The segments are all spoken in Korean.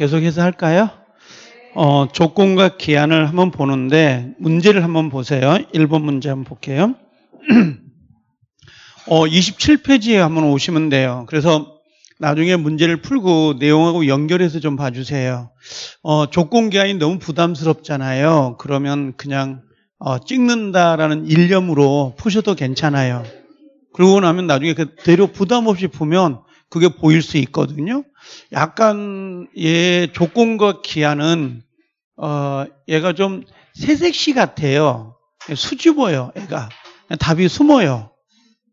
계속해서 할까요? 어, 조건과 기한을 한번 보는데 문제를 한번 보세요. 1번 문제 한번 볼게요. 어, 27페이지에 한번 오시면 돼요. 그래서 나중에 문제를 풀고 내용하고 연결해서 좀 봐주세요. 어, 조건 기한이 너무 부담스럽잖아요. 그러면 그냥 어, 찍는다라는 일념으로 푸셔도 괜찮아요. 그러고 나면 나중에 그대로 부담 없이 보면 그게 보일 수 있거든요. 약간 얘 조건과 기한은 어 얘가 좀 새색시 같아요. 수줍어요, 애가. 답이 숨어요.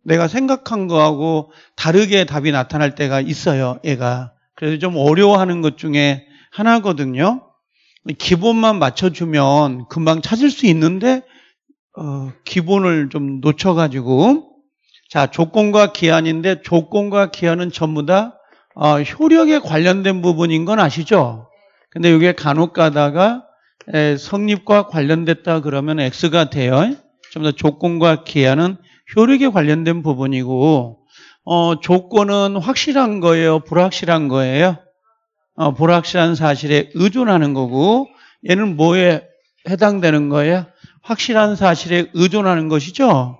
내가 생각한 거하고 다르게 답이 나타날 때가 있어요, 애가. 그래서 좀 어려워하는 것 중에 하나거든요. 기본만 맞춰주면 금방 찾을 수 있는데 어, 기본을 좀 놓쳐가지고 자, 조건과 기한인데 조건과 기한은 전부 다 어, 효력에 관련된 부분인 건 아시죠? 근데 이게 간혹 가다가 에, 성립과 관련됐다 그러면 X가 돼요. 좀더 조건과 기한은 효력에 관련된 부분이고 어, 조건은 확실한 거예요? 불확실한 거예요? 어, 불확실한 사실에 의존하는 거고 얘는 뭐에 해당되는 거예요? 확실한 사실에 의존하는 것이죠?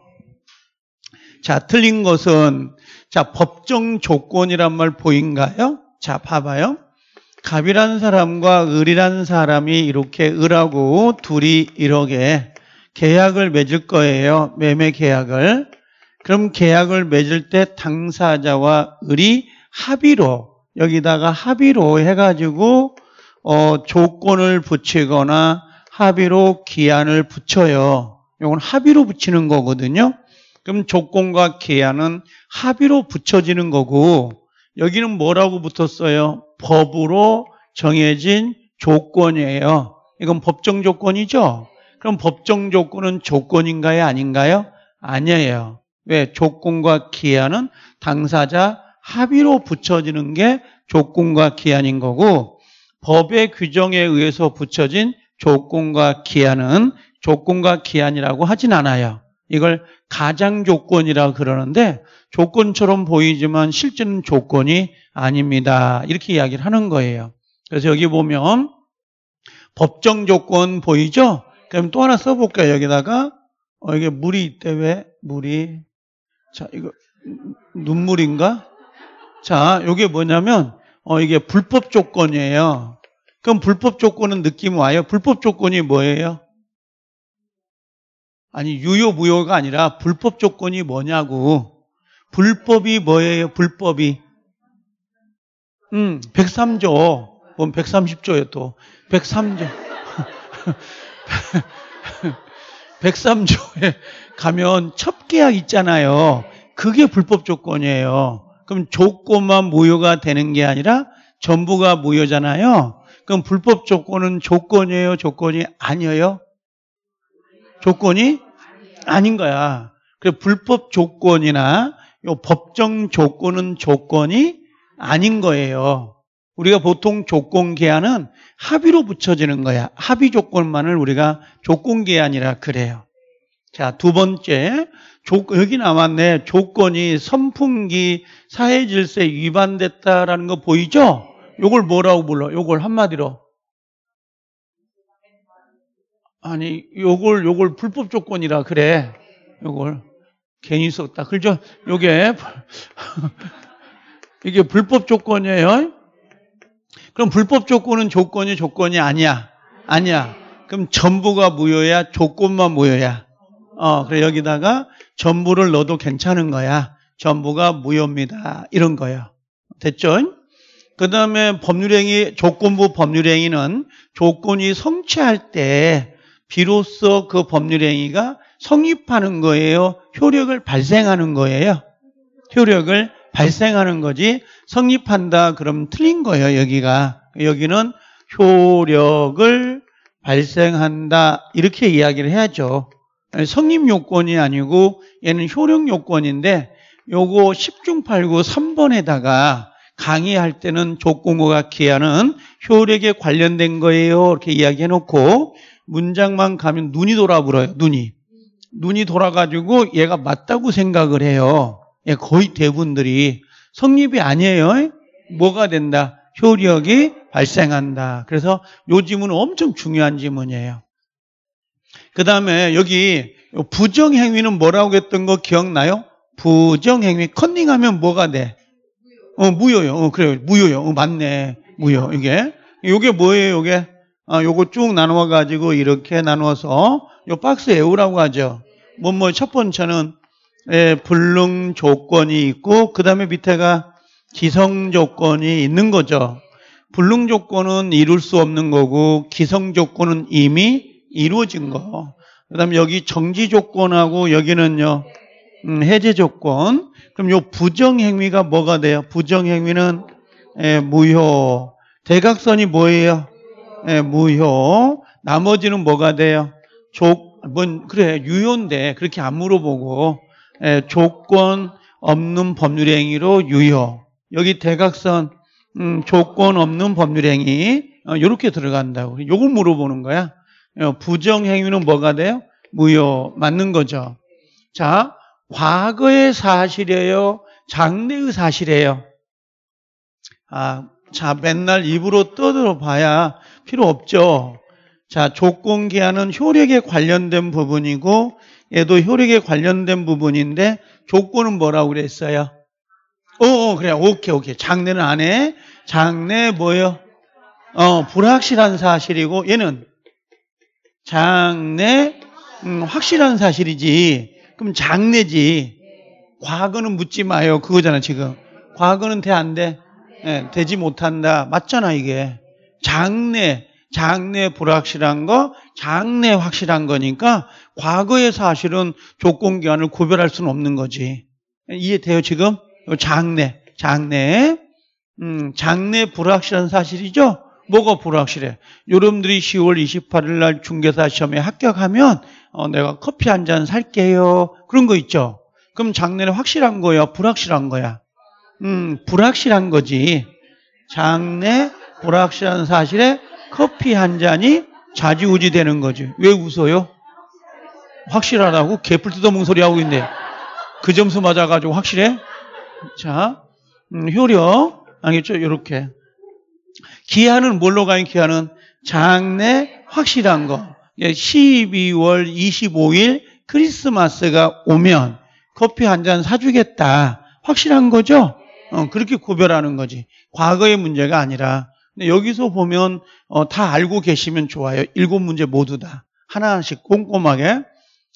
자, 틀린 것은 자, 법정 조건이란 말 보인가요? 자, 봐봐요. 갑이란 사람과 을이란 사람이 이렇게 을하고 둘이 이렇게 계약을 맺을 거예요. 매매 계약을. 그럼 계약을 맺을 때 당사자와 을이 합의로 여기다가 합의로 해가지고 어, 조건을 붙이거나 합의로 기한을 붙여요. 이건 합의로 붙이는 거거든요. 그럼 조건과 계약은 합의로 붙여지는 거고 여기는 뭐라고 붙었어요? 법으로 정해진 조건이에요. 이건 법정 조건이죠? 그럼 법정 조건은 조건인가요? 아닌가요? 아니에요. 왜? 조건과 기한은 당사자 합의로 붙여지는 게 조건과 기한인 거고 법의 규정에 의해서 붙여진 조건과 기한은 조건과 기한이라고 하진 않아요. 이걸 가장 조건이라 그러는데 조건처럼 보이지만 실제는 조건이 아닙니다. 이렇게 이야기를 하는 거예요. 그래서 여기 보면 법정 조건 보이죠? 그럼 또 하나 써볼까요? 여기다가 어, 이게 물이 있대 왜? 물이 자 이거 눈물인가? 자 이게 뭐냐면 어, 이게 불법 조건이에요. 그럼 불법 조건은 느낌 와요? 불법 조건이 뭐예요? 아니 유효무효가 아니라 불법 조건이 뭐냐고 불법이 뭐예요? 불법이 음 103조 뭔1 3 0조예또 103조 103조에 가면 첩계약 있잖아요 그게 불법 조건이에요 그럼 조건만 무효가 되는 게 아니라 전부가 무효잖아요 그럼 불법 조건은 조건이에요 조건이 아니에요? 조건이 아닌 거야. 그 불법 조건이나 요 법정 조건은 조건이 아닌 거예요. 우리가 보통 조건 계약은 합의로 붙여지는 거야. 합의 조건만을 우리가 조건 계약이라 그래요. 자, 두 번째. 조, 여기 남았네. 조건이 선풍기 사회 질서에 위반됐다라는 거 보이죠? 요걸 뭐라고 불러? 요걸 한마디로 아니 요걸 요걸 불법 조건이라 그래. 요걸 괜히 썼다. 그죠? 요게 이게 불법 조건이에요. 그럼 불법 조건은 조건이 조건이 아니야. 아니야. 그럼 전부가 무효야. 조건만 무효야. 어, 그래 여기다가 전부를 넣어도 괜찮은 거야. 전부가 무효입니다. 이런 거예요. 됐죠? 그 다음에 법률행위, 조건부 법률행위는 조건이 성취할 때 비로소 그 법률 행위가 성립하는 거예요. 효력을 발생하는 거예요. 효력을 발생하는 거지 성립한다 그럼 틀린 거예요. 여기가 여기는 효력을 발생한다 이렇게 이야기를 해야죠. 성립 요건이 아니고 얘는 효력 요건인데 요거 10중 8구 3번에다가 강의할 때는 조건가기하는 효력에 관련된 거예요. 이렇게 이야기해 놓고 문장만 가면 눈이 돌아 버려요 눈이. 눈이 돌아가지고 얘가 맞다고 생각을 해요. 예, 거의 대부분들이. 성립이 아니에요. 뭐가 된다? 효력이 발생한다. 그래서 요 지문은 엄청 중요한 지문이에요. 그 다음에 여기 부정행위는 뭐라고 했던 거 기억나요? 부정행위. 컨닝하면 뭐가 돼? 어, 무효요. 어, 그래요. 무효요. 어, 맞네. 무효. 이게. 이게 뭐예요, 이게? 아, 요거 쭉 나누어 가지고 이렇게 나누어서 요 박스 에우라고 하죠. 뭐 뭐 첫 번째는 예, 불능 조건이 있고 그 다음에 밑에가 기성 조건이 있는 거죠. 불능 조건은 이룰 수 없는 거고 기성 조건은 이미 이루어진 거. 그다음 에 여기 정지 조건하고 여기는요 음, 해제 조건. 그럼 요 부정 행위가 뭐가 돼요? 부정 행위는 예, 무효. 대각선이 뭐예요? 예, 무효. 나머지는 뭐가 돼요? 조, 뭔, 그래, 유효인데, 그렇게 안 물어보고, 예, 조건 없는 법률행위로 유효. 여기 대각선, 음, 조건 없는 법률행위, 이렇게 어, 들어간다고. 요걸 물어보는 거야. 어, 부정행위는 뭐가 돼요? 무효. 맞는 거죠. 자, 과거의 사실이에요? 장래의 사실이에요? 아, 자, 맨날 입으로 떠들어 봐야 필요 없죠. 자, 조건 기한은 효력에 관련된 부분이고 얘도 효력에 관련된 부분인데 조건은 뭐라고 그랬어요? 오, 어, 오 어, 그래. 오케이, 오케이. 장례는 안 해. 장례 뭐예요? 어, 불확실한 사실이고 얘는 장례 음, 확실한 사실이지. 그럼 장례지. 과거는 묻지 마요. 그거잖아, 지금. 과거는 돼 안 돼? 네, 되지 못한다. 맞잖아, 이게. 장래, 장래 불확실한 거, 장래 확실한 거니까 과거의 사실은 조건 기한을 구별할 수는 없는 거지. 이해돼요, 지금? 장래, 장래. 음, 장래 불확실한 사실이죠? 뭐가 불확실해? 여러분들이 10월 28일 날 중개사 시험에 합격하면 어, 내가 커피 한 잔 살게요. 그런 거 있죠? 그럼 장래는 확실한 거야? 불확실한 거야? 음, 불확실한 거지. 장래 불확실한 사실에 커피 한 잔이 좌지우지 되는 거지. 왜 웃어요? 확실하다고 개뿔 뜯어먹는 소리 하고 있네. 그 점수 맞아가지고 확실해? 자, 음, 효력. 알겠죠? 요렇게 기한은 뭘로 가요? 기한은 장래 확실한 거. 12월 예, 25일 크리스마스가 오면 커피 한 잔 사주겠다. 확실한 거죠? 어, 그렇게 구별하는 거지. 과거의 문제가 아니라 근데 여기서 보면 어, 다 알고 계시면 좋아요. 일곱 문제 모두 다 하나씩 꼼꼼하게.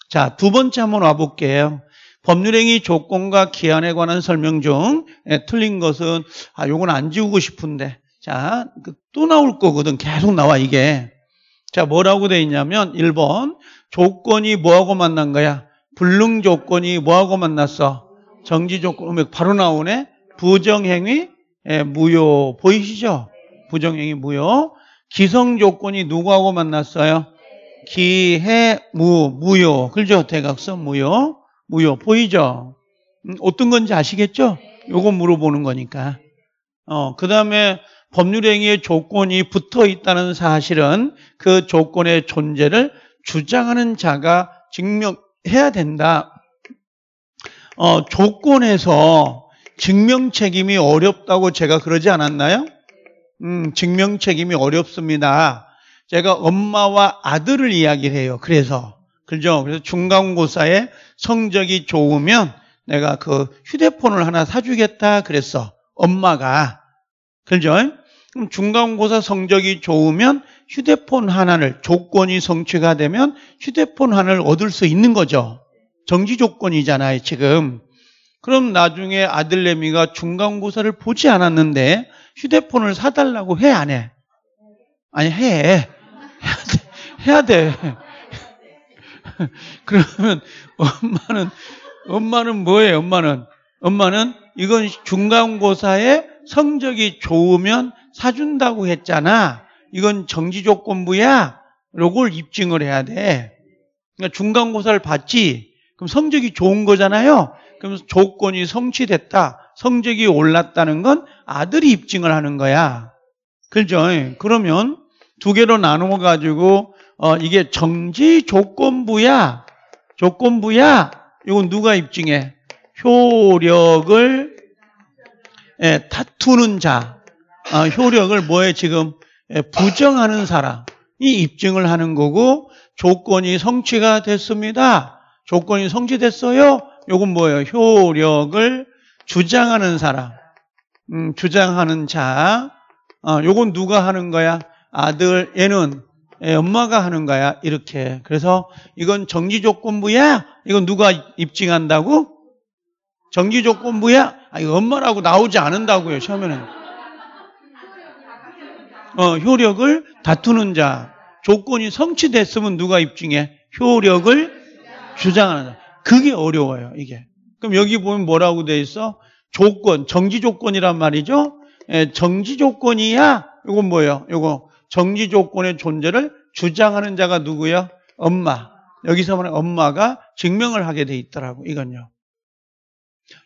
자, 두 번째 한번 와볼게요. 법률행위 조건과 기한에 관한 설명 중 예, 틀린 것은 아 요건 안 지우고 싶은데 자또 그 나올 거거든 계속 나와 이게 자 뭐라고 돼 있냐면 1번 조건이 뭐하고 만난 거야 불능 조건이 뭐하고 만났어 정지 조건 음, 바로 나오네 부정행위 예, 무효 보이시죠 부정행위 무효. 기성 조건이 누구하고 만났어요? 기해 무 무효. 그죠? 대각선 무효. 무효 보이죠? 음, 어떤 건지 아시겠죠? 요거 물어보는 거니까. 어, 그다음에 법률행위의 조건이 붙어 있다는 사실은 그 조건의 존재를 주장하는 자가 증명해야 된다. 어, 조건에서 증명 책임이 어렵다고 제가 그러지 않았나요? 음, 증명 책임이 어렵습니다. 제가 엄마와 아들을 이야기를 해요. 그래서 그죠? 그래서 중간고사에 성적이 좋으면 내가 그 휴대폰을 하나 사주겠다 그랬어. 엄마가 그죠? 그럼 중간고사 성적이 좋으면 휴대폰 하나를 조건이 성취가 되면 휴대폰 하나를 얻을 수 있는 거죠. 정지 조건이잖아요, 지금. 그럼 나중에 아들내미가 중간고사를 보지 않았는데 휴대폰을 사달라고 해, 안 해? 아니, 해. 해야 돼. 해야 돼. 그러면 엄마는, 엄마는 뭐예요, 엄마는? 엄마는 이건 중간고사에 성적이 좋으면 사준다고 했잖아. 이건 정지조건부야. 요걸 입증을 해야 돼. 그러니까 중간고사를 봤지. 그럼 성적이 좋은 거잖아요. 그러면 조건이 성취됐다. 성적이 올랐다는 건 아들이 입증을 하는 거야. 그죠? 그러면 두 개로 나누어 가지고 어, 이게 정지 조건부야. 조건부야. 이건 누가 입증해? 효력을 예, 다투는 자. 아, 효력을 뭐에 지금 예, 부정하는 사람이 입증을 하는 거고 조건이 성취가 됐습니다. 조건이 성취됐어요. 요건 뭐예요? 효력을 주장하는 사람. 음, 주장하는 자. 어, 요건 누가 하는 거야? 아들, 얘는 엄마가 하는 거야. 이렇게. 그래서 이건 정기조건부야 이건 누가 입증한다고? 정기조건부야 아, 이거 엄마라고 나오지 않는다고요, 처음에는. 어, 효력을 다투는 자. 조건이 성취됐으면 누가 입증해? 효력을 주장하는 자. 그게 어려워요, 이게. 그럼 여기 보면 뭐라고 돼 있어? 조건, 정지 조건이란 말이죠. 예, 정지 조건이야. 이건 뭐예요? 이거 정지 조건의 존재를 주장하는 자가 누구예요? 엄마. 여기서 말하는 엄마가 증명을 하게 돼 있더라고. 이건요.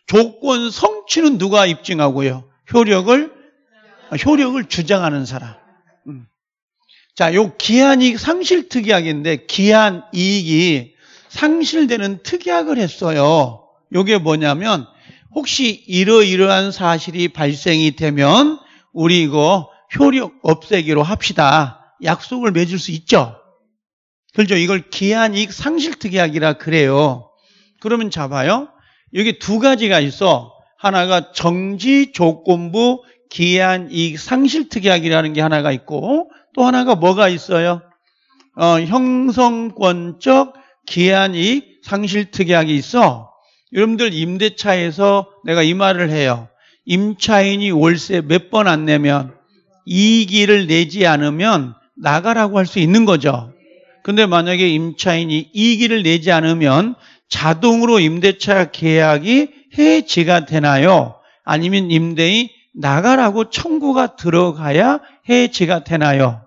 조건 성취는 누가 입증하고요? 효력을 효력을 주장하는 사람. 음. 자, 요 기한 이익 상실 특이하겠는데 기한 이익이 상실되는 특약을 했어요. 이게 뭐냐면 혹시 이러이러한 사실이 발생이 되면 우리 이거 효력 없애기로 합시다. 약속을 맺을 수 있죠. 그렇죠. 이걸 기한익 상실특약이라 그래요. 그러면 잡아요. 여기 두 가지가 있어. 하나가 정지 조건부 기한익 상실특약이라는 게 하나가 있고 또 하나가 뭐가 있어요? 어, 형성권적 기한 이익 상실 특약이 있어. 여러분들 임대차에서 내가 이 말을 해요. 임차인이 월세 몇 번 안 내면 이익을 내지 않으면 나가라고 할 수 있는 거죠. 근데 만약에 임차인이 이익을 내지 않으면 자동으로 임대차 계약이 해지가 되나요? 아니면 임대인 나가라고 청구가 들어가야 해지가 되나요?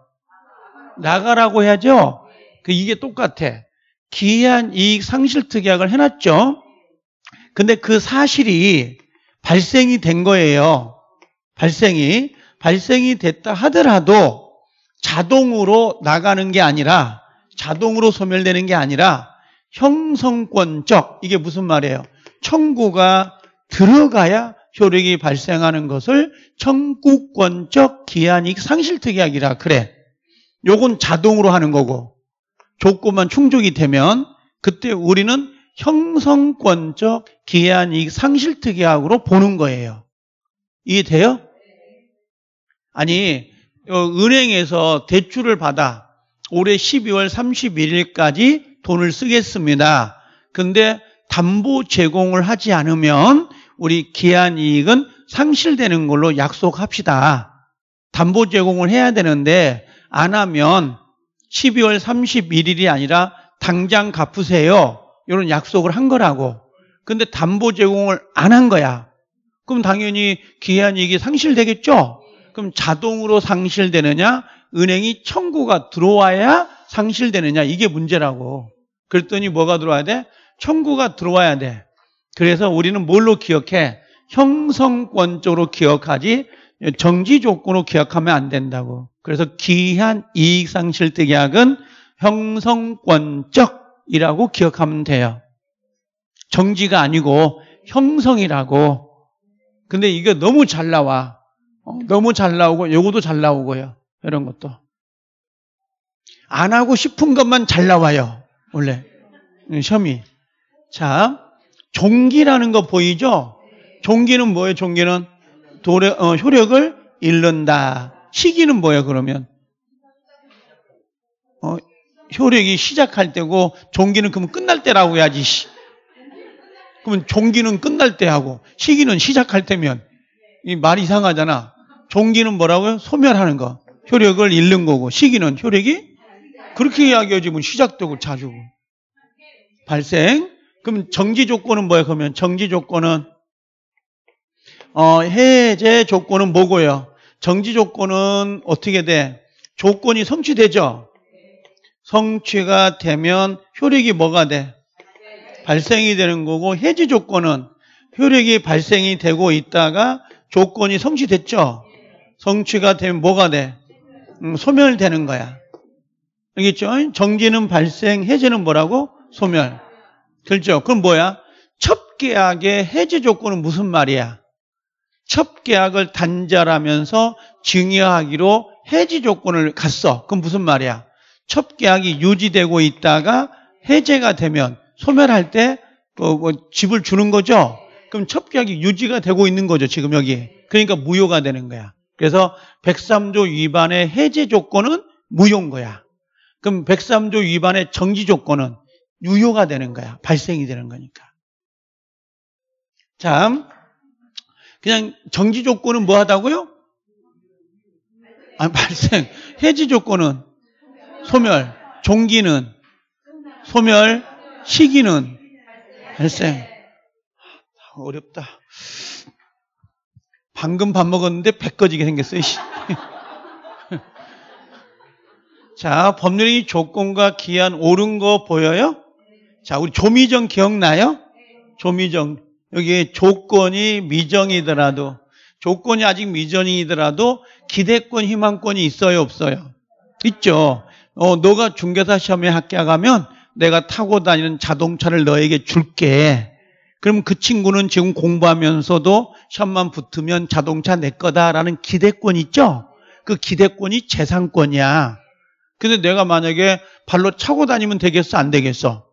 나가라고 해야죠? 그 이게 똑같아. 기이한 이익 상실 특약을 해놨죠. 근데 그 사실이 발생이 된 거예요. 발생이. 발생이 됐다 하더라도 자동으로 나가는 게 아니라 자동으로 소멸되는 게 아니라 형성권적, 이게 무슨 말이에요? 청구가 들어가야 효력이 발생하는 것을 청구권적 기한익 상실특약이라 그래. 요건 자동으로 하는 거고 조건만 충족이 되면 그때 우리는 형성권적 기한 이익 상실 특약으로 보는 거예요. 이해돼요? 아니, 어, 은행에서 대출을 받아 올해 12월 31일까지 돈을 쓰겠습니다. 근데 담보 제공을 하지 않으면 우리 기한 이익은 상실되는 걸로 약속합시다. 담보 제공을 해야 되는데 안 하면 12월 31일이 아니라 당장 갚으세요. 이런 약속을 한 거라고. 근데 담보 제공을 안 한 거야. 그럼 당연히 기한이익이 상실되겠죠? 그럼 자동으로 상실되느냐? 은행이 청구가 들어와야 상실되느냐? 이게 문제라고. 그랬더니 뭐가 들어와야 돼? 청구가 들어와야 돼. 그래서 우리는 뭘로 기억해? 형성권 쪽으로 기억하지 정지 조건으로 계약하면 안 된다고. 그래서 기한 이익상실대 계약은 형성권적이라고 기억하면 돼요. 정지가 아니고 형성이라고. 근데 이게 너무 잘 나와. 어, 너무 잘 나오고 요거도 잘 나오고요. 이런 것도. 안 하고 싶은 것만 잘 나와요. 원래. 음, 셔이 자, 종기라는 거 보이죠? 종기는 뭐예요? 종기는 도력, 어, 효력을 잃는다. 시기는 뭐야 그러면? 어, 효력이 시작할 때고 종기는 그러면 끝날 때라고 해야지. 그러면 종기는 끝날 때 하고 시기는 시작할 때면 이 말이 이상하잖아. 종기는 뭐라고요? 소멸하는 거. 효력을 잃는 거고 시기는 효력이 그렇게 이야기하지 뭐 시작되고 자주 발생. 그럼 정지 조건은 뭐야 그러면 정지 조건은 어, 해제 조건은 뭐고요? 정지 조건은 어떻게 돼? 조건이 성취되죠? 성취가 되면 효력이 뭐가 돼? 발생이 되는 거고 해지 조건은 효력이 발생이 되고 있다가 조건이 성취됐죠? 성취가 되면 뭐가 돼? 음, 소멸되는 거야. 알겠죠? 정지는 발생, 해제는 뭐라고? 소멸. 그렇죠? 그럼 뭐야? 첩계약의 해제 조건은 무슨 말이야? 첩 계약을 단절하면서 증여하기로 해지 조건을 갔어. 그럼 무슨 말이야? 첩 계약이 유지되고 있다가 해제가 되면 소멸할 때 어, 뭐 집을 주는 거죠. 그럼 첩 계약이 유지가 되고 있는 거죠. 지금 여기. 그러니까 무효가 되는 거야. 그래서 103조 위반의 해제 조건은 무효인 거야. 그럼 103조 위반의 정지 조건은 유효가 되는 거야. 발생이 되는 거니까. 참. 그냥 정지 조건은 뭐 하다고요? 아, 니 발생. 해지 조건은 소멸. 종기는 소멸. 시기는 발생. 아, 어렵다. 방금 밥 먹었는데 배꺼지게 생겼어요. 자, 법률의 조건과 기한 옳은 거 보여요? 자, 우리 조미정 기억나요? 조미정 여기 조건이 미정이더라도 조건이 아직 미정이더라도 기대권, 희망권이 있어요, 없어요? 있죠. 어, 너가 중개사 시험에 합격하면 내가 타고 다니는 자동차를 너에게 줄게. 그럼 그 친구는 지금 공부하면서도 시험만 붙으면 자동차 내 거다라는 기대권 있죠? 그 기대권이 재산권이야. 근데 내가 만약에 발로 차고 다니면 되겠어? 안 되겠어?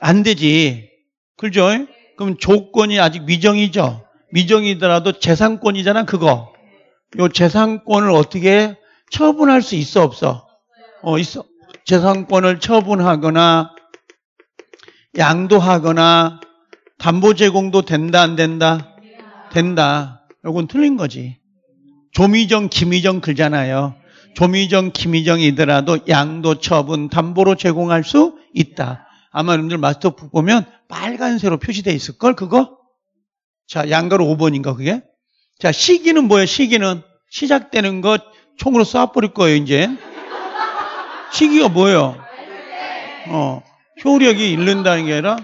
안 되지. 그죠? 그럼 조건이 아직 미정이죠. 미정이더라도 재산권이잖아 그거. 요 재산권을 어떻게 처분할 수 있어 없어? 어 있어. 재산권을 처분하거나 양도하거나 담보 제공도 된다 안 된다? 된다. 요건 틀린 거지. 조미정 김미정 글잖아요. 조미정 김미정이더라도 양도 처분 담보로 제공할 수 있다. 아마 여러분들 마스터북 보면 빨간색으로 표시되어 있을 걸 그거? 자, 양가로 5번인가 그게? 자, 시기는 뭐예요? 시기는 시작되는 것 총으로 쏴 버릴 거예요, 이제. 시기가 뭐예요? 어. 효력이 잃는다는 게 아니라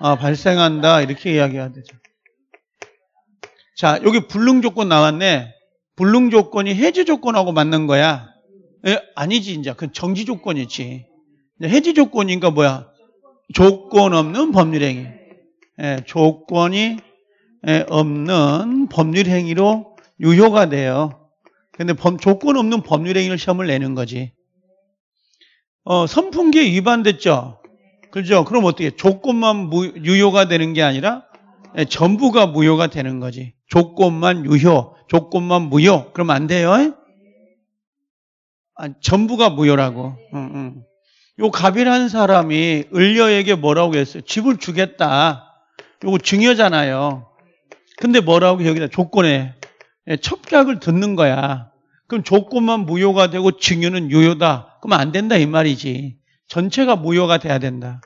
아, 발생한다 이렇게 이야기해야 되죠. 자, 여기 불능 조건 나왔네. 불능 조건이 해지 조건하고 맞는 거야. 에, 예, 아니지 이제 그 정지 조건이지. 해지 조건인가 뭐야? 조건 없는 법률행위. 예, 조건이 예, 없는 법률행위로 유효가 돼요. 근데 범, 조건 없는 법률행위를 시험을 내는 거지. 어, 선풍기에 위반됐죠? 그죠? 그럼 어떻게? 조건만 무, 유효가 되는 게 아니라 예, 전부가 무효가 되는 거지. 조건만 유효, 조건만 무효. 그럼 안 돼요. 아, 전부가 무효라고. 응, 응. 요 갑이라는 사람이 을려에게 뭐라고 했어요? 집을 주겠다. 요거 증여잖아요. 근데 뭐라고 여기다 조건에 예, 첩각을 듣는 거야. 그럼 조건만 무효가 되고 증여는 유효다. 그럼 안 된다 이 말이지. 전체가 무효가 돼야 된다.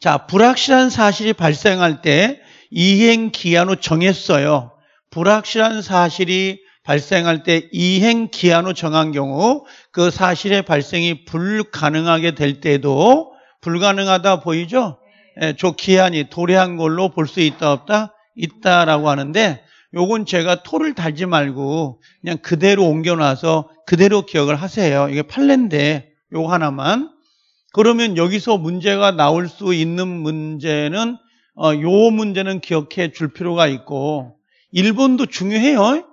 자, 불확실한 사실이 발생할 때 이행 기한 으로 정했어요. 불확실한 사실이 발생할 때 이행 기한으로 정한 경우 그 사실의 발생이 불가능하게 될 때도 불가능하다 보이죠? 예, 저 기한이 도래한 걸로 볼 수 있다 없다? 있다라고 하는데 요건 제가 토를 달지 말고 그냥 그대로 옮겨놔서 그대로 기억을 하세요. 이게 팔레인데 요거 하나만. 그러면 여기서 문제가 나올 수 있는 문제는 어, 요 문제는 기억해 줄 필요가 있고 일본도 중요해요.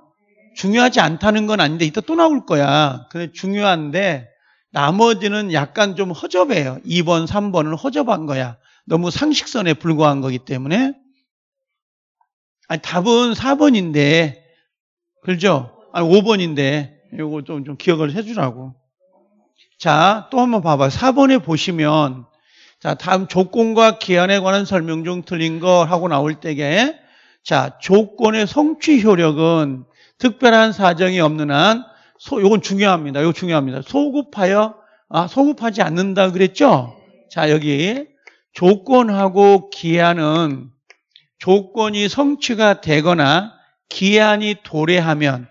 중요하지 않다는 건 아닌데 이따 또 나올 거야. 근데 중요한데 나머지는 약간 좀 허접해요. 2번, 3번은 허접한 거야. 너무 상식선에 불과한 거기 때문에. 아니, 답은 4번인데, 그죠? 아니, 5번인데, 이거 좀, 좀 기억을 해주라고. 자, 또 한번 봐봐. 4번에 보시면, 자, 다음 조건과 기한에 관한 설명 중 틀린 거 하고 나올 때에, 자, 조건의 성취 효력은 특별한 사정이 없는 한 소, 요건 중요합니다. 요거 중요합니다. 소급하여 아, 소급하지 않는다 그랬죠? 자, 여기 조건하고 기한은 조건이 성취가 되거나 기한이 도래하면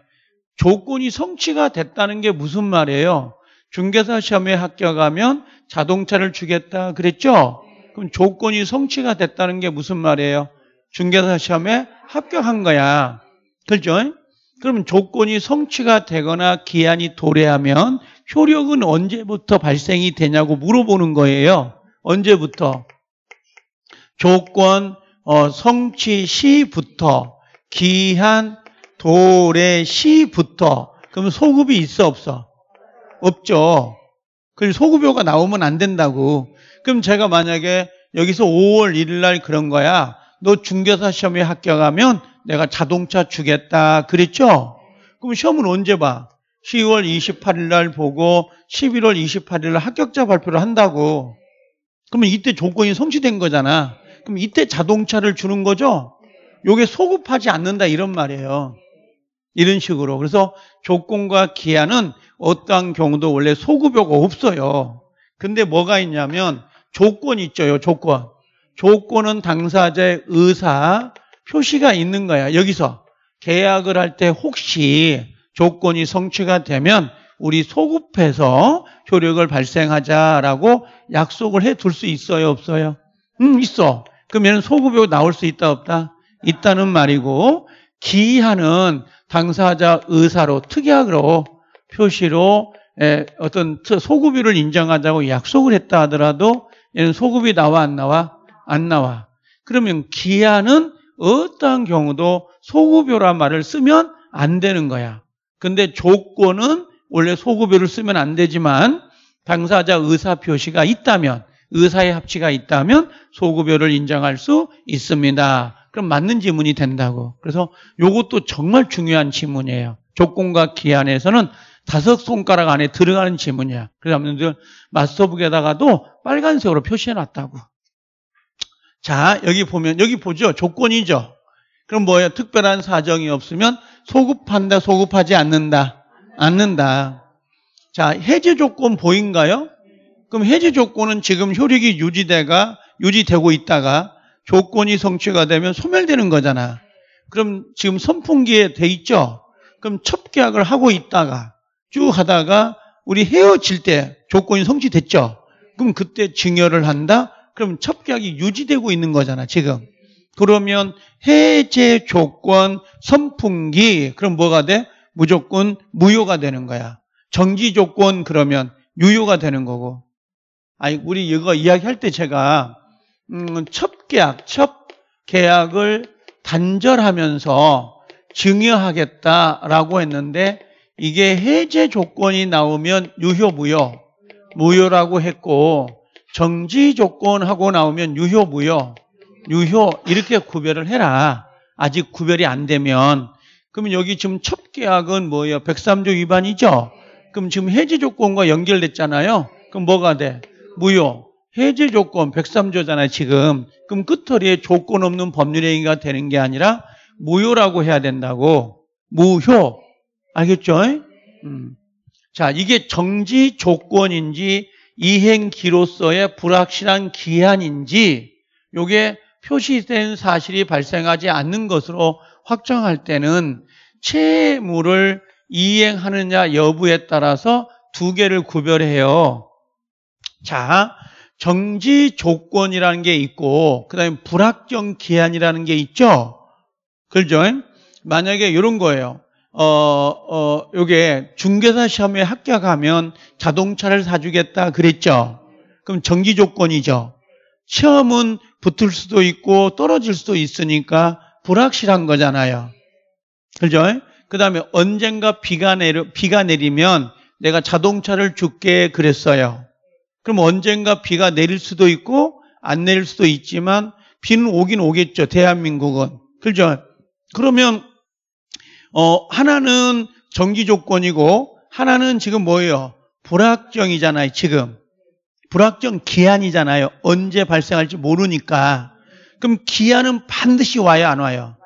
조건이 성취가 됐다는 게 무슨 말이에요? 중개사 시험에 합격하면 자동차를 주겠다 그랬죠? 그럼 조건이 성취가 됐다는 게 무슨 말이에요? 중개사 시험에 합격한 거야. 그렇죠? 그러면 조건이 성취가 되거나 기한이 도래하면 효력은 언제부터 발생이 되냐고 물어보는 거예요. 언제부터? 조건 어, 성취 시부터 기한 도래 시부터 그럼 소급이 있어 없어? 없죠. 그래서 소급효가 나오면 안 된다고. 그럼 제가 만약에 여기서 5월 1일 날 그런 거야. 너 중개사 시험에 합격하면 내가 자동차 주겠다 그랬죠? 그럼 시험은 언제 봐? 10월 28일 날 보고 11월 28일 날 합격자 발표를 한다고. 그러면 이때 조건이 성취된 거잖아. 그럼 이때 자동차를 주는 거죠? 요게 소급하지 않는다 이런 말이에요. 이런 식으로. 그래서 조건과 기한은 어떠한 경우도 원래 소급효가 없어요. 근데 뭐가 있냐면 조건 있죠, 요 조건. 조건은 당사자의 의사, 표시가 있는 거야. 여기서 계약을 할 때 혹시 조건이 성취가 되면 우리 소급해서 효력을 발생하자라고 약속을 해 둘 수 있어요, 없어요? 음, 있어. 그러면 소급이 나올 수 있다, 없다? 있다는 말이고 기하는 당사자 의사로 특약으로 표시로 예, 어떤 소급유를 인정하자고 약속을 했다 하더라도 얘는 소급이 나와 안 나와? 안 나와. 그러면 기한은 어떠한 경우도 소급요란 말을 쓰면 안 되는 거야. 근데 조건은 원래 소급요를 쓰면 안 되지만 당사자 의사 표시가 있다면 의사의 합치가 있다면 소급요를 인정할 수 있습니다. 그럼 맞는 지문이 된다고. 그래서 요것도 정말 중요한 지문이에요. 조건과 기한에서는 다섯 손가락 안에 들어가는 지문이야. 그래서 여러분들 마스터북에다가도 빨간색으로 표시해 놨다고. 자, 여기 보면, 여기 보죠? 조건이죠? 그럼 뭐예요? 특별한 사정이 없으면 소급한다, 소급하지 않는다, 않는다. 자, 해제 조건 보인가요? 그럼 해제 조건은 지금 효력이 유지되가 유지되고 있다가 조건이 성취가 되면 소멸되는 거잖아. 그럼 지금 선풍기에 돼 있죠? 그럼 첩 계약을 하고 있다가 쭉 하다가 우리 헤어질 때 조건이 성취됐죠? 그럼 그때 증여를 한다? 그럼 첩계약이 유지되고 있는 거잖아, 지금. 그러면 해제 조건 선풍기 그럼 뭐가 돼? 무조건 무효가 되는 거야. 정지 조건 그러면 유효가 되는 거고. 아니 우리 이거 이야기할 때 제가 음, 첩 계약, 첩 계약을 단절하면서 증여하겠다라고 했는데 이게 해제 조건이 나오면 유효 무효 무효라고 했고 정지 조건하고 나오면 유효, 무효, 유효 이렇게 구별을 해라. 아직 구별이 안 되면 그러면 여기 지금 첫 계약은 뭐예요? 103조 위반이죠. 그럼 지금 해지 조건과 연결됐잖아요. 그럼 뭐가 돼? 무효. 해제 조건 103조잖아요, 지금. 그럼 끝털이에 조건 없는 법률 행위가 되는 게 아니라 무효라고 해야 된다고. 무효. 알겠죠? 음. 자, 이게 정지 조건인지 이행기로서의 불확실한 기한인지 이게 표시된 사실이 발생하지 않는 것으로 확정할 때는 채무를 이행하느냐 여부에 따라서 두 개를 구별해요. 자, 정지 조건이라는 게 있고 그다음에 불확정 기한이라는 게 있죠. 그죠? 만약에 이런 거예요. 어, 어, 요게 중개사 시험에 합격하면 자동차를 사주겠다 그랬죠. 그럼 정기 조건이죠. 시험은 붙을 수도 있고 떨어질 수도 있으니까 불확실한 거잖아요. 그죠? 그 다음에 언젠가 비가, 내려, 비가 내리면 내가 자동차를 줄게 그랬어요. 그럼 언젠가 비가 내릴 수도 있고 안 내릴 수도 있지만 비는 오긴 오겠죠. 대한민국은. 그죠? 그러면 어, 하나는 정기 조건이고 하나는 지금 뭐예요? 불확정이잖아요, 지금. 불확정 기한이잖아요. 언제 발생할지 모르니까. 그럼 기한은 반드시 와야 안 와요.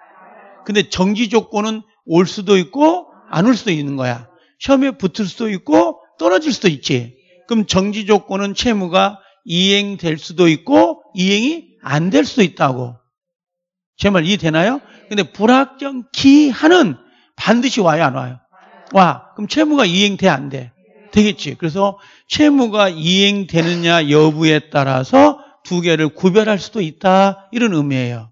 근데 정지 조건은 올 수도 있고 안 올 수도 있는 거야. 시험에 붙을 수도 있고 떨어질 수도 있지. 그럼 정지 조건은 채무가 이행될 수도 있고 이행이 안 될 수도 있다고. 제 말 이해되나요? 근데 불확정 기한은 반드시 와요, 안 와요? 와. 그럼 채무가 이행돼, 안 돼? 되겠지. 그래서 채무가 이행되느냐 여부에 따라서 두 개를 구별할 수도 있다. 이런 의미예요.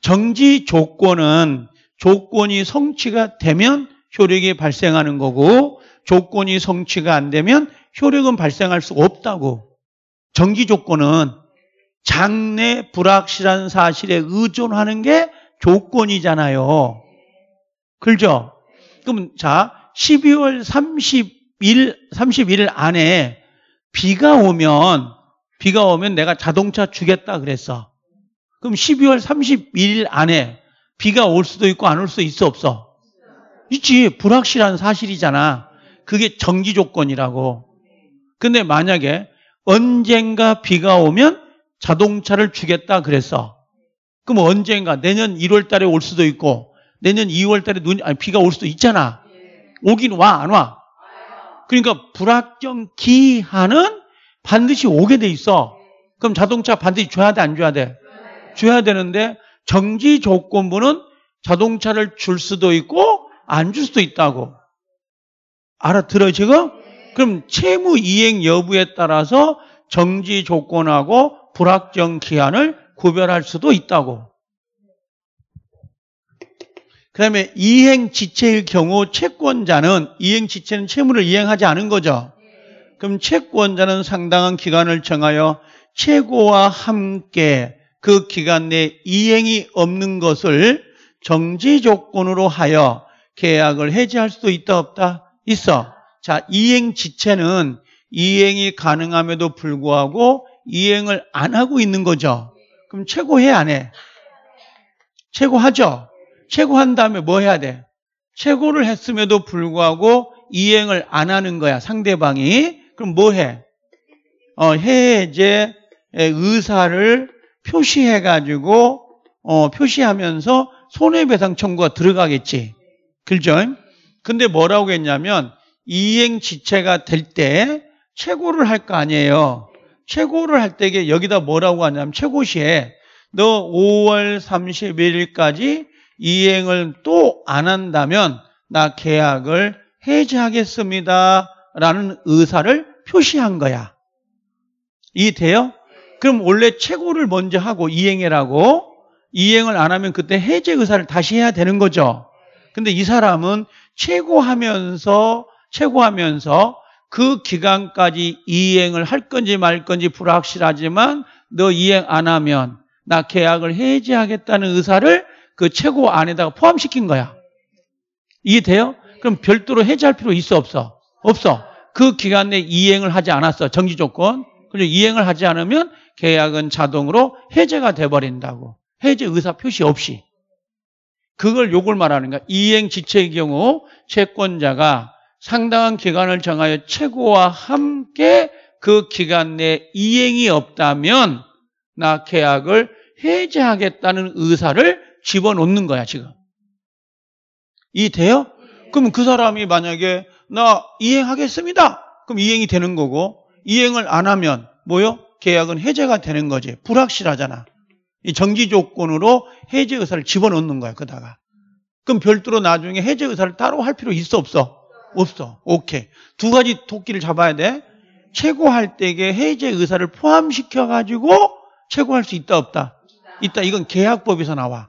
정지 조건은 조건이 성취가 되면 효력이 발생하는 거고 조건이 성취가 안 되면 효력은 발생할 수 없다고. 정지 조건은 장래 불확실한 사실에 의존하는 게 조건이잖아요. 그죠? 그럼 자, 12월 30일, 31일 안에 비가 오면, 비가 오면 내가 자동차 주겠다 그랬어. 그럼 12월 31일 안에 비가 올 수도 있고 안 올 수도 있어 없어? 있지. 불확실한 사실이잖아. 그게 정기 조건이라고. 근데 만약에 언젠가 비가 오면 자동차를 주겠다 그랬어. 그럼 언젠가 내년 1월 달에 올 수도 있고 내년 2월 달에 눈, 아니, 비가 올 수도 있잖아. 예. 오긴 와, 안 와? 그러니까 불확정 기한은 반드시 오게 돼 있어. 예. 그럼 자동차 반드시 줘야 돼, 안 줘야 돼? 예. 줘야 되는데 정지 조건부는 자동차를 줄 수도 있고 안 줄 수도 있다고. 알아들어 지금? 그럼 채무 이행 여부에 따라서 정지 조건하고 불확정 기한을 구별할 수도 있다고. 그 다음에 이행 지체일 경우 채권자는 이행 지체는 채무를 이행하지 않은 거죠. 그럼 채권자는 상당한 기간을 정하여 최고와 함께 그 기간 내 이행이 없는 것을 정지 조건으로 하여 계약을 해지할 수도 있다 없다 있어. 자, 이행 지체는 이행이 가능함에도 불구하고 이행을 안 하고 있는 거죠. 그럼 최고해 안 해? 최고하죠. 최고한 다음에 뭐 해야 돼? 최고를 했음에도 불구하고 이행을 안 하는 거야, 상대방이. 그럼 뭐 해? 어, 해제 의사를 표시해가지고, 어, 표시하면서 손해배상 청구가 들어가겠지. 그죠? 근데 뭐라고 했냐면, 이행 지체가 될 때 최고를 할 거 아니에요. 최고를 할 때에 여기다 뭐라고 하냐면, 최고시에 너 5월 31일까지 이행을 또 안 한다면 나 계약을 해지하겠습니다. 라는 의사를 표시한 거야. 이해돼요? 그럼 원래 최고를 먼저 하고 이행해라고 이행을 안 하면 그때 해제 의사를 다시 해야 되는 거죠. 근데 이 사람은 최고하면서 최고하면서 그 기간까지 이행을 할 건지 말 건지 불확실하지만 너 이행 안 하면 나 계약을 해지하겠다는 의사를 그 최고 안에다가 포함시킨 거야. 이해돼요? 그럼 별도로 해제할 필요 있어 없어? 없어. 그 기간 내 이행을 하지 않았어. 정지 조건. 그리고 이행을 하지 않으면 계약은 자동으로 해제가 돼버린다고. 해제 의사 표시 없이. 그걸 욕을 말하는 거야. 이행 지체의 경우 채권자가 상당한 기간을 정하여 최고와 함께 그 기간 내 이행이 없다면 나 계약을 해제하겠다는 의사를 집어넣는 거야, 지금. 이해 돼요? 그럼 그 사람이 만약에 나 이행하겠습니다. 그럼 이행이 되는 거고 이행을 안 하면 뭐요? 계약은 해제가 되는 거지. 불확실하잖아. 이 정지 조건으로 해제 의사를 집어넣는 거야, 그다가. 그럼 별도로 나중에 해제 의사를 따로 할 필요 있어 없어? 없어. 오케이. 두 가지 토끼를 잡아야 돼. 최고할 때에 해제 의사를 포함시켜 가지고 최고할 수 있다 없다. 있다. 이건 계약법에서 나와.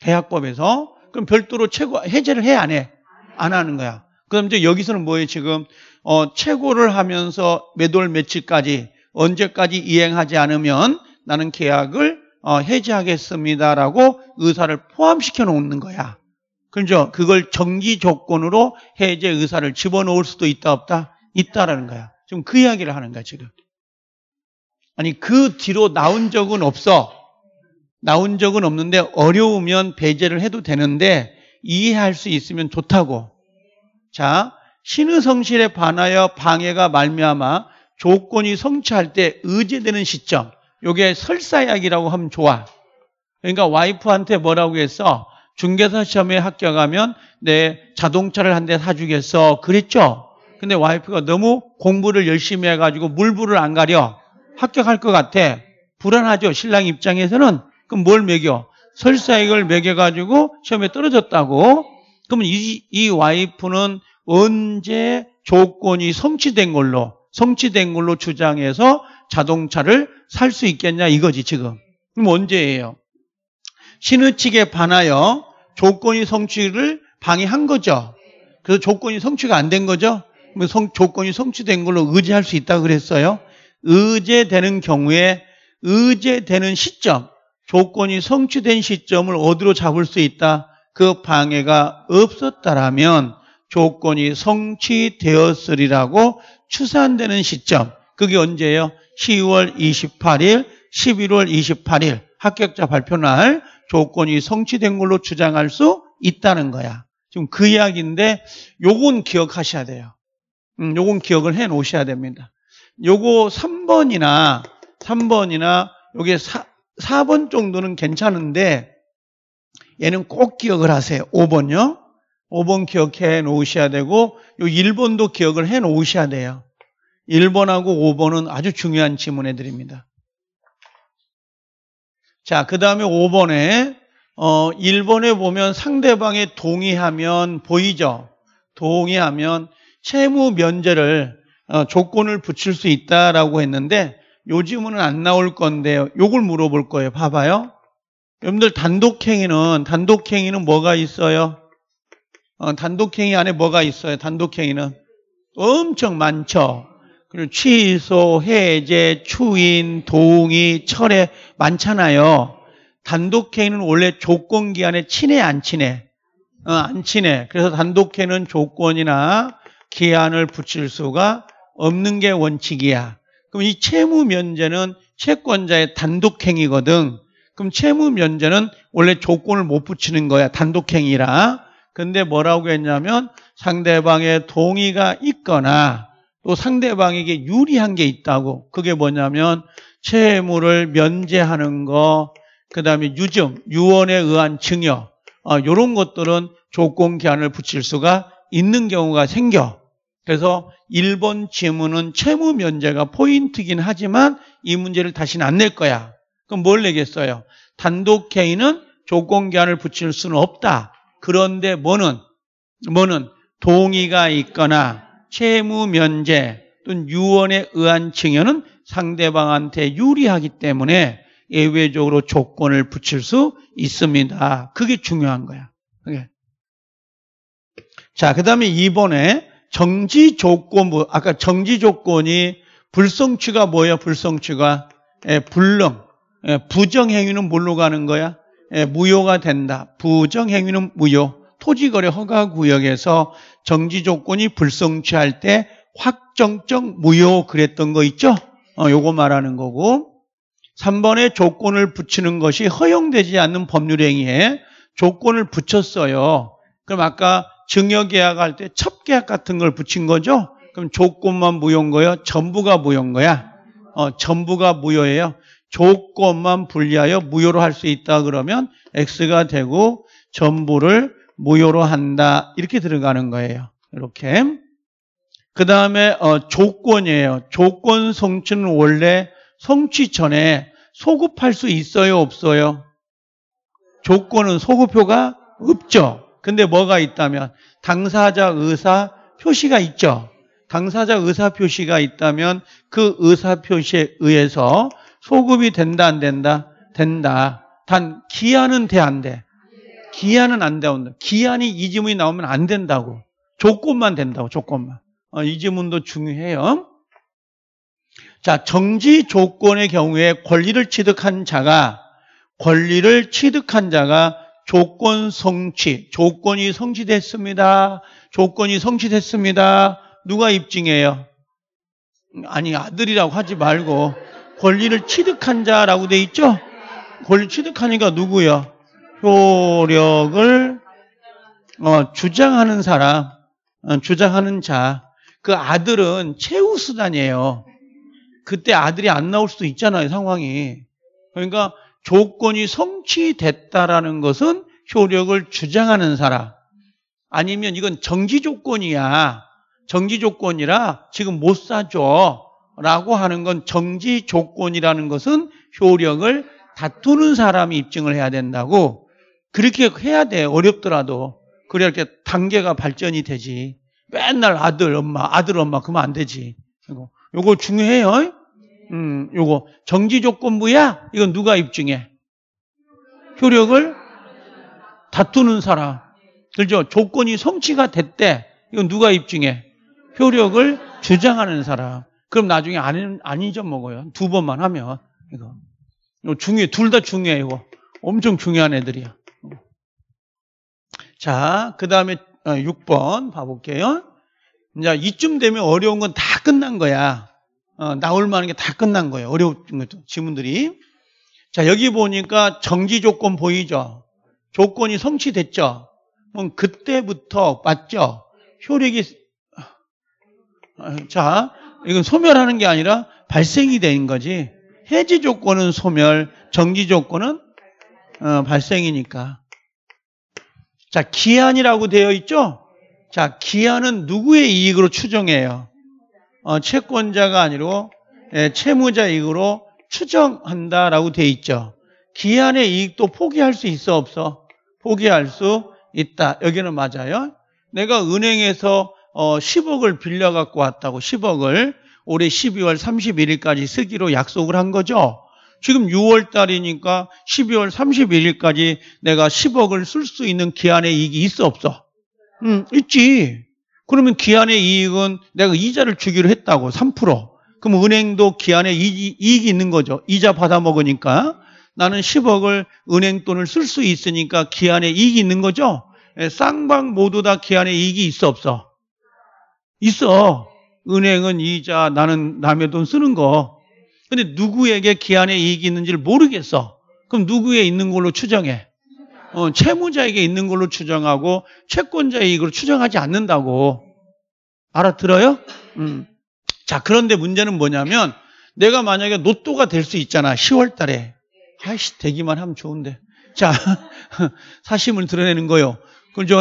계약법에서 그럼 별도로 최고 해제를 해야안 해? 안 하는 거야. 그럼 이제 여기서는 뭐예요? 지금 어, 최고를 하면서 매돌 며칠까지 언제까지 이행하지 않으면 나는 계약을 어, 해제하겠습니다라고 의사를 포함시켜 놓는 거야. 그죠? 그걸 정기 조건으로 해제 의사를 집어넣을 수도 있다 없다 있다라는 거야. 지금 그 이야기를 하는 거야 지금. 아니 그 뒤로 나온 적은 없어. 나온 적은 없는데 어려우면 배제를 해도 되는데 이해할 수 있으면 좋다고. 자, 신의 성실에 반하여 방해가 말미암아 조건이 성취할 때 의제되는 시점. 요게 설사약이라고 하면 좋아. 그러니까 와이프한테 뭐라고 했어? 중개사 시험에 합격하면 내 자동차를 한 대 사주겠어. 그랬죠? 근데 와이프가 너무 공부를 열심히 해가지고 물불을 안 가려. 합격할 것 같아. 불안하죠? 신랑 입장에서는. 그럼 뭘 매겨? 설사액을 매겨가지고 시험에 떨어졌다고. 그러면 이, 이 와이프는 언제 조건이 성취된 걸로, 성취된 걸로 주장해서 자동차를 살 수 있겠냐 이거지, 지금. 그럼 언제예요? 신의칙에 반하여 조건이 성취를 방해한 거죠. 그래서 조건이 성취가 안 된 거죠. 성, 조건이 성취된 걸로 의지할수 있다고 그랬어요. 의제되는 경우에 의제되는 시점, 조건이 성취된 시점을 어디로 잡을 수 있다? 그 방해가 없었다라면 조건이 성취되었으리라고 추산되는 시점. 그게 언제예요? 10월 28일, 11월 28일 합격자 발표 날 조건이 성취된 걸로 주장할 수 있다는 거야. 지금 그 이야기인데 요건 기억하셔야 돼요. 음, 요건 기억을 해 놓으셔야 됩니다. 요거 3번이나 3번이나 요게 사, 4번 정도는 괜찮은데 얘는 꼭 기억을 하세요. 5번요. 5번 기억해 놓으셔야 되고 요 1번도 기억을 해 놓으셔야 돼요. 1번하고 5번은 아주 중요한 지문해 드립니다. 자, 그 다음에 5번에 어, 1번에 보면 상대방의 동의하면 보이죠? 동의하면 채무 면제를 어, 조건을 붙일 수 있다라고 했는데 요지문은안 나올 건데 요걸 물어볼 거예요. 봐봐요. 여러분들 단독행위는 단독행위는 뭐가 있어요? 어, 단독행위 안에 뭐가 있어요? 단독행위는 엄청 많죠. 그리고 취소, 해제, 추인, 동의, 철회 많잖아요. 단독행위는 원래 조건 기한에 친해 안 친해? 어, 안 친해. 그래서 단독행위는 조건이나 기한을 붙일 수가 없는 게 원칙이야. 그럼 이 채무 면제는 채권자의 단독 행위거든. 그럼 채무 면제는 원래 조건을 못 붙이는 거야. 단독 행위라. 근데 뭐라고 했냐면 상대방의 동의가 있거나 또 상대방에게 유리한 게 있다고. 그게 뭐냐면 채무를 면제하는 거, 그다음에 유증, 유언에 의한 증여. 아, 요런 것들은 조건 기한을 붙일 수가 있는 경우가 생겨. 그래서 1번 채무는 채무 면제가 포인트긴 하지만 이 문제를 다시는 안 낼 거야. 그럼 뭘 내겠어요? 단독 K는 조건 기한을 붙일 수는 없다. 그런데 뭐는 뭐는 동의가 있거나 채무 면제 또는 유언에 의한 증여는 상대방한테 유리하기 때문에 예외적으로 조건을 붙일 수 있습니다. 그게 중요한 거야. 그게. 자, 그 다음에 이번에 정지 조건, 뭐 아까 정지 조건이 불성취가 뭐예요 불성취가 예, 불능, 예, 부정행위는 뭘로 가는 거야? 예, 무효가 된다. 부정행위는 무효. 토지거래 허가구역에서 정지 조건이 불성취할 때 확정적 무효 그랬던 거 있죠? 어, 요거 말하는 거고. 3번에 조건을 붙이는 것이 허용되지 않는 법률 행위에 조건을 붙였어요. 그럼 아까 증여 계약할 때첩 계약 같은 걸 붙인 거죠. 그럼 조건만 무효인 거예요. 전부가 무효인 거야. 어, 전부가 무효예요. 조건만 분리하여 무효로 할 수 있다 그러면 X가 되고 전부를 무효로 한다. 이렇게 들어가는 거예요. 이렇게. 그 다음에 어, 조건이에요. 조건 성취는 원래 성취 전에 소급할 수 있어요? 없어요? 조건은 소급효가 없죠. 근데 뭐가 있다면 당사자 의사 표시가 있죠. 당사자 의사 표시가 있다면 그 의사 표시에 의해서 소급이 된다 안 된다? 된다. 단 기한은 돼 안 돼. 기한은 안 된다. 기한이 이 지문이 나오면 안 된다고. 조건만 된다고. 조건만. 어, 이 지문도 중요해요. 자, 정지 조건의 경우에 권리를 취득한 자가 권리를 취득한 자가 조건 성취, 조건이 성취됐습니다. 조건이 성취됐습니다. 누가 입증해요? 아니, 아들이라고 하지 말고 권리를 취득한 자라고 돼 있죠? 권리 취득하니까 누구요? 효력을 어, 주장하는 사람, 어, 주장하는 자. 그 아들은 최우 수단이에요. 그때 아들이 안 나올 수도 있잖아요, 상황이. 그러니까 조건이 성취됐다라는 것은 효력을 주장하는 사람 아니면 이건 정지 조건이야. 정지 조건이라 지금 못 사줘. 라고 하는 건 정지 조건이라는 것은 효력을 다투는 사람이 입증을 해야 된다고 그렇게 해야 돼. 어렵더라도. 그래야 이렇게 단계가 발전이 되지. 맨날 아들, 엄마, 아들, 엄마 그러면 안 되지. 이거, 요거 중요해요. 음, 요거 정지 조건부야? 이건 누가 입증해? 효력을 다투는 사람. 그죠? 조건이 성취가 됐대. 이건 누가 입증해? 효력을 주장하는 사람. 그럼 나중에 안, 안 잊어먹어요. 두 번만 하면. 이거. 중요둘다 중요해, 이거. 엄청 중요한 애들이야. 자, 그 다음에 6번 어, 봐볼게요. 이제 이쯤 되면 어려운 건 다 끝난 거야. 어, 나올 만한 게 다 끝난 거예요. 어려운 것도, 질문들이. 자, 여기 보니까 정지 조건 보이죠? 조건이 성취됐죠. 그럼 그때부터 맞죠. 효력이 자 이건 소멸하는 게 아니라 발생이 된 거지. 해지 조건은 소멸, 정지 조건은 어, 발생이니까. 자 기한이라고 되어 있죠. 자 기한은 누구의 이익으로 추정해요? 어, 채권자가 아니고 예, 채무자 이익으로 추정한다라고 되어 있죠. 기한의 이익도 포기할 수 있어 없어? 포기할 수 있다. 여기는 맞아요. 내가 은행에서 10억을 어, 빌려 갖고 왔다고 10억을 올해 12월 31일까지 쓰기로 약속을 한 거죠. 지금 6월 달이니까 12월 31일까지 내가 10억을 쓸 수 있는 기한의 이익이 있어 없어? 음, 있지. 그러면 기한의 이익은 내가 이자를 주기로 했다고 3%. 그럼 은행도 기한의 이익이 있는 거죠. 이자 받아 먹으니까. 나는 10억을 은행 돈을 쓸 수 있으니까 기한에 이익이 있는 거죠? 예, 쌍방 모두 다 기한에 이익이 있어 없어? 있어. 은행은 이자, 나는 남의 돈 쓰는 거. 근데 누구에게 기한에 이익이 있는지를 모르겠어. 그럼 누구에 있는 걸로 추정해? 어, 채무자에게 있는 걸로 추정하고 채권자 의 이익으로 추정하지 않는다고. 알아들어요? 음. 자, 그런데 문제는 뭐냐면 내가 만약에 노또가될 수 있잖아. 10월 달에. 아이씨, 되기만 하면 좋은데. 자, 사심을 드러내는 거요. 그죠?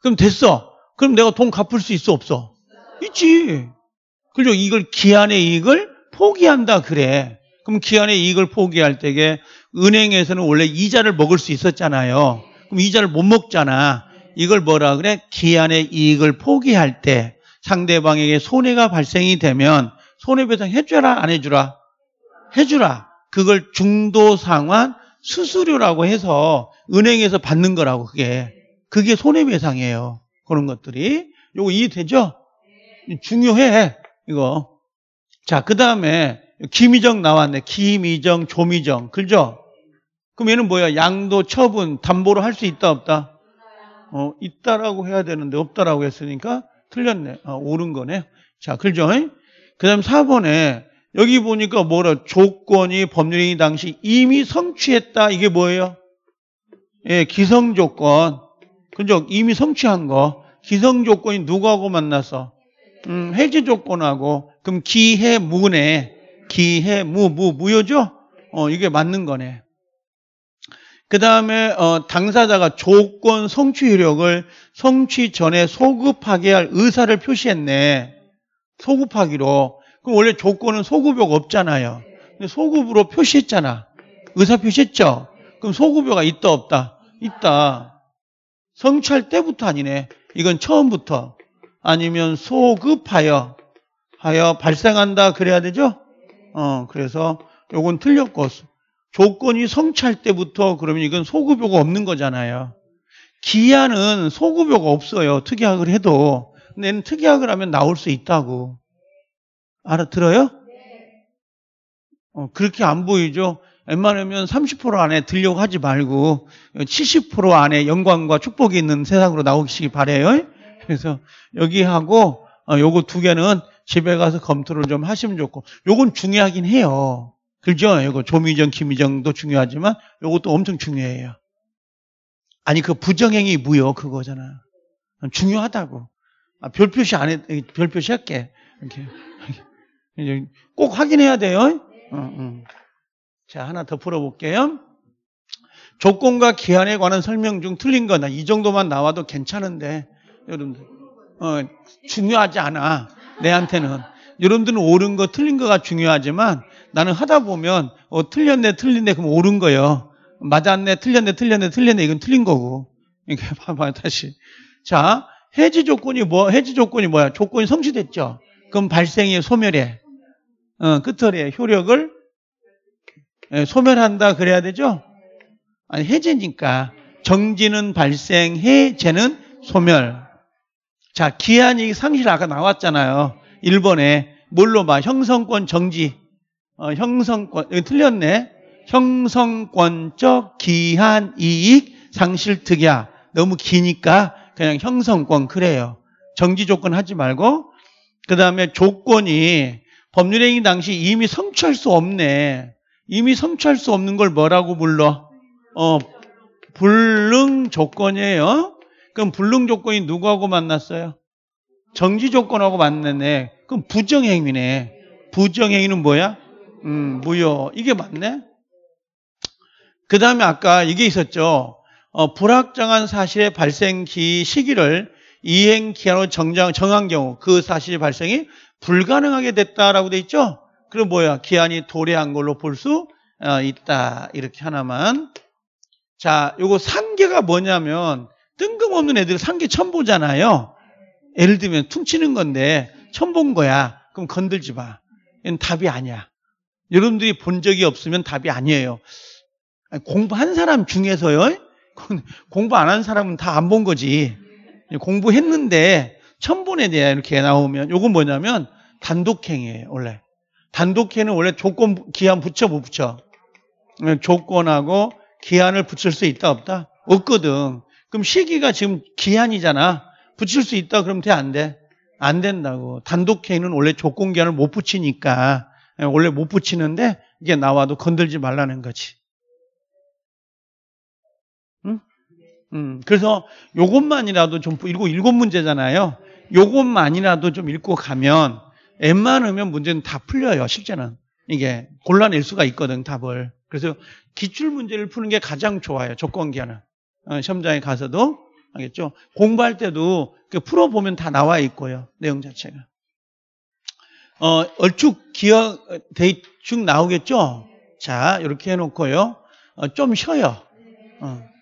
그럼 됐어. 그럼 내가 돈 갚을 수 있어, 없어? 있지. 그죠? 이걸 기한의 이익을 포기한다, 그래. 그럼 기한의 이익을 포기할 때에 은행에서는 원래 이자를 먹을 수 있었잖아요. 그럼 이자를 못 먹잖아. 이걸 뭐라 그래? 기한의 이익을 포기할 때 상대방에게 손해가 발생이 되면 손해배상 해줘라안 해주라? 해주라. 그걸 중도 상환 수수료라고 해서 은행에서 받는 거라고 그게 그게 손해배상이에요. 그런 것들이 요거 이해되죠? 중요해 이거. 자그 다음에 김희정 나왔네. 김희정, 조미정, 그죠? 그럼 얘는 뭐야? 양도 처분 담보로 할 수 있다 없다? 어 있다라고 해야 되는데 없다라고 했으니까 틀렸네. 아, 옳은 거네. 자, 그죠? 그다음 4번에 여기 보니까 뭐라 조건이 법률행위 당시 이미 성취했다. 이게 뭐예요? 예, 기성 조건. 그죠? 이미 성취한 거. 기성 조건이 누구하고 만나서? 음, 해지 조건하고. 그럼 기해 무네. 기해 무, 무, 무효죠? 어, 이게 맞는 거네. 그 다음에 어, 당사자가 조건 성취 효력을 성취 전에 소급하게 할 의사를 표시했네. 소급하기로. 그 원래 조건은 소급여가 없잖아요. 근데 소급으로 표시했잖아. 의사 표시했죠? 그럼 소급여가 있다, 없다? 있다. 성찰 때부터 아니네. 이건 처음부터. 아니면 소급하여. 하여 발생한다. 그래야 되죠? 어, 그래서 요건 틀렸고. 조건이 성찰 때부터 그러면 이건 소급여가 없는 거잖아요. 기한은 소급여가 없어요. 특약을 해도. 근데 특약을 하면 나올 수 있다고. 알아들어요? 어, 그렇게 안 보이죠? 웬만하면 30% 안에 들려고 하지 말고 70% 안에 영광과 축복이 있는 세상으로 나오시기 바래요. 그래서 여기하고 어, 요거 두 개는 집에 가서 검토를 좀 하시면 좋고 요건 중요하긴 해요. 그죠? 요거 조미정, 김미정도 중요하지만 요것도 엄청 중요해요. 아니 그 부정행위 무효 그거잖아. 요 중요하다고. 아, 별표시 안 해, 별표시 할게. 이렇게. 이제 꼭 확인해야 돼요. 네. 어, 어. 자, 하나 더 풀어볼게요. 조건과 기한에 관한 설명 중 틀린 거나 이 정도만 나와도 괜찮은데, 여러분들, 어, 중요하지 않아. 내한테는. 여러분들은 옳은 거, 틀린 거가 중요하지만 나는 하다 보면, 어, 틀렸네, 틀린네, 그럼 옳은 거요. 맞았네, 틀렸네, 틀렸네, 틀렸네, 이건 틀린 거고. 이게 봐봐, 다시. 자, 해지 조건이 뭐, 해지 조건이 뭐야? 조건이 성취됐죠? 그럼 발생의 소멸해. 어, 끝털의 효력을 예, 소멸한다 그래야 되죠? 아니, 해제니까. 정지는 발생, 해제는 소멸. 자, 기한이 상실 아까 나왔잖아요. 1번에. 뭘로 봐? 형성권 정지. 어, 형성권, 여기 틀렸네. 형성권적 기한 이익 상실 특이야. 너무 기니까 그냥 형성권 그래요. 정지 조건 하지 말고. 그 다음에 조건이 법률행위 당시 이미 성취할 수 없네. 이미 성취할 수 없는 걸 뭐라고 불러? 어, 불능 조건이에요. 그럼 불능 조건이 누구하고 만났어요? 정지 조건하고 만났네. 그럼 부정행위네. 부정행위는 뭐야? 음, 무효. 이게 맞네? 그 다음에 아까 이게 있었죠. 어, 불확정한 사실의 발생 기, 시기를 이행 기한으로 정정, 정한 경우 그 사실 발생이 불가능하게 됐다라고 돼 있죠? 그럼 뭐야? 기한이 도래한 걸로 볼수 어, 있다. 이렇게 하나만. 자, 요거 상계가 뭐냐면 뜬금없는 애들 상계 처음 보잖아요. 예를 들면 퉁치는 건데 처음 본 거야. 그럼 건들지 마. 이건 답이 아니야. 여러분들이 본 적이 없으면 답이 아니에요. 공부한 사람 중에서요. 공부 안 한 사람은 다 안 본 거지. 공부했는데 천분에 대한 이렇게 나오면 요건 뭐냐면 단독행위예요, 원래. 단독행은 원래 조건 기한 붙여 못 붙여. 예, 조건하고 기한을 붙일 수 있다 없다? 없거든. 그럼 시기가 지금 기한이잖아. 붙일 수 있다 그러면 돼, 안 돼? 안 된다고. 단독행은 원래 조건 기한을 못 붙이니까 예, 원래 못 붙이는데 이게 나와도 건들지 말라는 거지. 응? 음, 그래서 요것만이라도 좀, 일 일곱 문제잖아요. 요것만이라도 좀 읽고 가면 웬만하면 문제는 다 풀려요. 실제는. 이게 골라낼 수가 있거든, 답을. 그래서 기출 문제를 푸는 게 가장 좋아요. 조건기하는. 어, 시험장에 가서도 알겠죠? 공부할 때도 그 풀어보면 다 나와 있고요. 내용 자체가. 어, 얼추 기억, 대충 나오겠죠? 자, 이렇게 해놓고요. 어, 좀 쉬어요. 어.